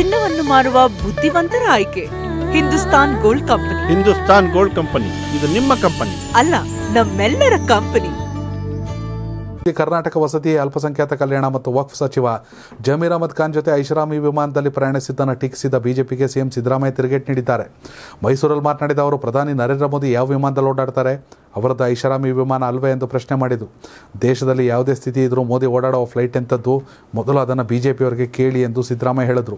ಚಿನ್ನವನ್ನು ಮಾರುವ ಬುದ್ಧಿವಂತರ ಆಯ್ಕೆ Hindustan gold company Hindustan gold company ಇದು ನಿಮ್ಮ ಕಂಪನಿ ಅಲ್ಲ ನಮ್ಮೆಲ್ಲರ ಕಂಪನಿ ಕರ್ನಾಟಕ ವಸತಿ ಅಲ್ಪಸಂಖ್ಯಾತ ಕಲ್ಯಾಣ ಮತ್ತು ವಕ್ಫ್ ಸಚಿವ ಜಮೀರ್ ಅಹಮದ್ ಖಾನ್ ಜೊತೆ ಐಷಾರಾಮಿ ವಿಮಾನದಲ್ಲಿ ಪ್ರಯಾಣಿಸಿದ್ದನ್ನು ಟೀಕಿಸಿದ ಬಿಜೆಪಿಗೆ ಸಿಎಂ ಸಿದ್ದರಾಮಯ್ಯ ತಿರುಗೇಟ್ ನೀಡಿದ್ದಾರೆ ಮೈಸೂರಲ್ಲಿ ಮಾತನಾಡಿದ ಅವರು ಪ್ರಧಾನಿ ನರೇಂದ್ರ ಮೋದಿ ಯಾವ ವಿಮಾನದಲ್ಲಿ ಓಡಾಡ್ತಾರೆ ಅವರದ್ದು ಐಷಾರಾಮಿ ವಿಮಾನ ಅಲ್ವೇ ಎಂದು ಪ್ರಶ್ನೆ ಮಾಡಿದ್ದು ದೇಶದಲ್ಲಿ ಯಾವುದೇ ಸ್ಥಿತಿ ಇದ್ದರೂ ಮೋದಿ ಓಡಾಡೋ ಫ್ಲೈಟ್ ಎಂಥದ್ದು ಮೊದಲು ಅದನ್ನು ಬಿ ಜೆ ಪಿಯವರಿಗೆ ಕೇಳಿ ಎಂದು ಸಿದ್ದರಾಮಯ್ಯ ಹೇಳಿದರು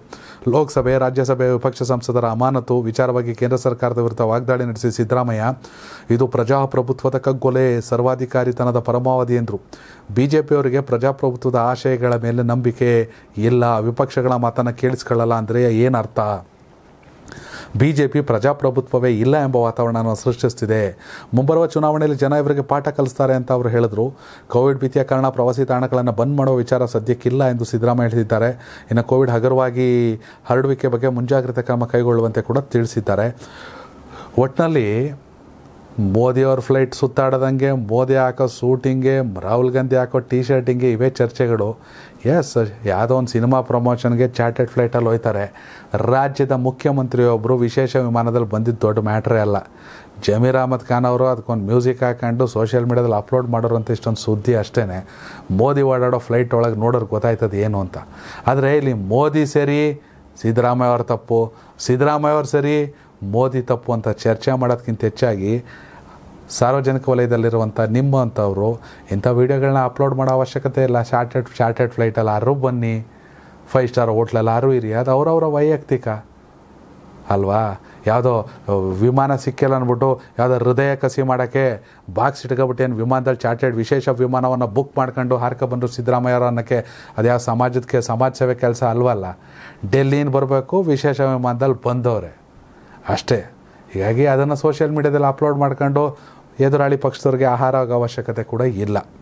ಲೋಕಸಭೆ ರಾಜ್ಯಸಭೆ ವಿಪಕ್ಷ ಸಂಸದರ ಅಮಾನತು ವಿಚಾರವಾಗಿ ಕೇಂದ್ರ ಸರ್ಕಾರದ ವಿರುದ್ಧ ವಾಗ್ದಾಳಿ ನಡೆಸಿ ಸಿದ್ದರಾಮಯ್ಯ ಇದು ಪ್ರಜಾಪ್ರಭುತ್ವದ ಕಗ್ಗೊಲೆ ಸರ್ವಾಧಿಕಾರಿತನದ ಪರಮಾವಧಿ ಎಂದರು ಬಿ ಜೆ ಪಿಯವರಿಗೆ ಪ್ರಜಾಪ್ರಭುತ್ವದ ಆಶಯಗಳ ಮೇಲೆ ನಂಬಿಕೆ ಇಲ್ಲ ವಿಪಕ್ಷಗಳ ಮಾತನ್ನು ಕೇಳಿಸ್ಕೊಳ್ಳಲ್ಲ ಅಂದರೆ ಏನರ್ಥ ಬಿ ಜೆ ಪಿ ಪ್ರಜಾಪ್ರಭುತ್ವವೇ ಇಲ್ಲ ಎಂಬ ವಾತಾವರಣವನ್ನು ಸೃಷ್ಟಿಸ್ತಿದೆ ಮುಂಬರುವ ಚುನಾವಣೆಯಲ್ಲಿ ಜನ ಇವರಿಗೆ ಪಾಠ ಕಲಿಸ್ತಾರೆ ಅಂತ ಅವರು ಹೇಳಿದ್ರು ಕೋವಿಡ್ ಭೀತಿಯ ಕಾರಣ ಪ್ರವಾಸಿ ತಾಣಗಳನ್ನು ಬಂದ್ ಮಾಡುವ ವಿಚಾರ ಸದ್ಯಕ್ಕಿಲ್ಲ ಎಂದು ಸಿದ್ದರಾಮಯ್ಯ ಹೇಳಿದ್ದಾರೆ ಇನ್ನು ಕೋವಿಡ್ ಹಗರವಾಗಿ ಹರಡುವಿಕೆ ಬಗ್ಗೆ ಮುಂಜಾಗ್ರತೆ ಕ್ರಮ ಕೈಗೊಳ್ಳುವಂತೆ ಕೂಡ ತಿಳಿಸಿದ್ದಾರೆ ಒಟ್ಟಿನಲ್ಲಿ ಮೋದಿಯವ್ರ ಫ್ಲೈಟ್ ಸುತ್ತಾಡೋದಂಗೆ ಮೋದಿ ಹಾಕೋ ಸೂಟಿಂಗೆ ರಾಹುಲ್ ಗಾಂಧಿ ಹಾಕೋ ಟಿ ಶರ್ಟಿಂಗೆ ಇವೇ ಚರ್ಚೆಗಳು ಎಸ್ ಯಾವುದೋ ಒಂದು ಸಿನಿಮಾ ಪ್ರಮೋಷನ್ಗೆ ಚಾರ್ಟೆಡ್ ಫ್ಲೈಟಲ್ಲಿ ಹೋಯ್ತಾರೆ ರಾಜ್ಯದ ಮುಖ್ಯಮಂತ್ರಿಯೊಬ್ಬರು ವಿಶೇಷ ವಿಮಾನದಲ್ಲಿ ಬಂದಿದ್ದು ದೊಡ್ಡ ಮ್ಯಾಟ್ರೇ ಅಲ್ಲ ಜಮೀರ್ ಅಹಮದ್ ಖಾನ್ ಅವರು ಅದಕ್ಕೊಂದು ಮ್ಯೂಸಿಕ್ ಹಾಕೊಂಡು ಸೋಷಿಯಲ್ ಮೀಡ್ಯಾದಲ್ಲಿ ಅಪ್ಲೋಡ್ ಮಾಡೋರು ಅಂತ ಇಷ್ಟೊಂದು ಸುದ್ದಿ ಅಷ್ಟೇ ಮೋದಿ ಓಡಾಡೋ ಫ್ಲೈಟ್ ಒಳಗೆ ನೋಡೋರು ಗೊತ್ತಾಯ್ತದ ಏನು ಅಂತ ಆದರೆ ಇಲ್ಲಿ ಮೋದಿ ಸರಿ ಸಿದ್ದರಾಮಯ್ಯ ಅವ್ರ ತಪ್ಪು ಸಿದ್ದರಾಮಯ್ಯ ಸರಿ ಮೋದಿ ತಪ್ಪು ಅಂತ ಚರ್ಚೆ ಮಾಡೋದಕ್ಕಿಂತ ಹೆಚ್ಚಾಗಿ ಸಾರ್ವಜನಿಕ ವಲಯದಲ್ಲಿರುವಂಥ ನಿಮ್ಮ ಅಂಥವರು ಇಂಥ ವೀಡಿಯೋಗಳನ್ನ ಅಪ್ಲೋಡ್ ಮಾಡೋ ಅವಶ್ಯಕತೆ ಇಲ್ಲ ಶಾರ್ಟೆಡ್ ಶಾರ್ಟೆಡ್ ಫ್ಲೈಟಲ್ಲಿ ಆರು ಬನ್ನಿ ಫೈವ್ ಸ್ಟಾರ್ ಹೋಟ್ಲಲ್ಲಿ ಆರು ಇರಿ ಅದು ಅವರವರ ವೈಯಕ್ತಿಕ ಅಲ್ವಾ ಯಾವುದೋ ವಿಮಾನ ಸಿಕ್ಕಿಲ್ಲ ಅಂದ್ಬಿಟ್ಟು ಯಾವುದೋ ಹೃದಯ ಕಸಿ ಮಾಡೋಕ್ಕೆ ಬಾಕ್ಸ್ ಇಟ್ಕೊಬಿಟ್ಟು ಏನು ವಿಮಾನದಲ್ಲಿ ಚಾರ್ಟೆಡ್ ವಿಶೇಷ ವಿಮಾನವನ್ನು ಬುಕ್ ಮಾಡ್ಕೊಂಡು ಸಿದ್ದರಾಮಯ್ಯ ಅವರು ಅನ್ನೋಕ್ಕೆ ಅದು ಯಾವ ಸಮಾಜಕ್ಕೆ ಸಮಾಜ ಸೇವೆ ಕೆಲಸ ಅಲ್ವಲ್ಲ ಡೆಲ್ಲಿಯಿಂದ ಬರಬೇಕು ವಿಶೇಷ ವಿಮಾನದಲ್ಲಿ ಬಂದವ್ರೆ ಅಷ್ಟೇ ಹೀಗಾಗಿ ಅದನ್ನು ಸೋಷಿಯಲ್ ಮೀಡ್ಯಾದಲ್ಲಿ ಅಪ್ಲೋಡ್ ಮಾಡ್ಕೊಂಡು ಎದುರಾಳಿ ಪಕ್ಷದವ್ರಿಗೆ ಆಹಾರ ಆಗೋ ಅವಶ್ಯಕತೆ ಕೂಡ ಇಲ್ಲ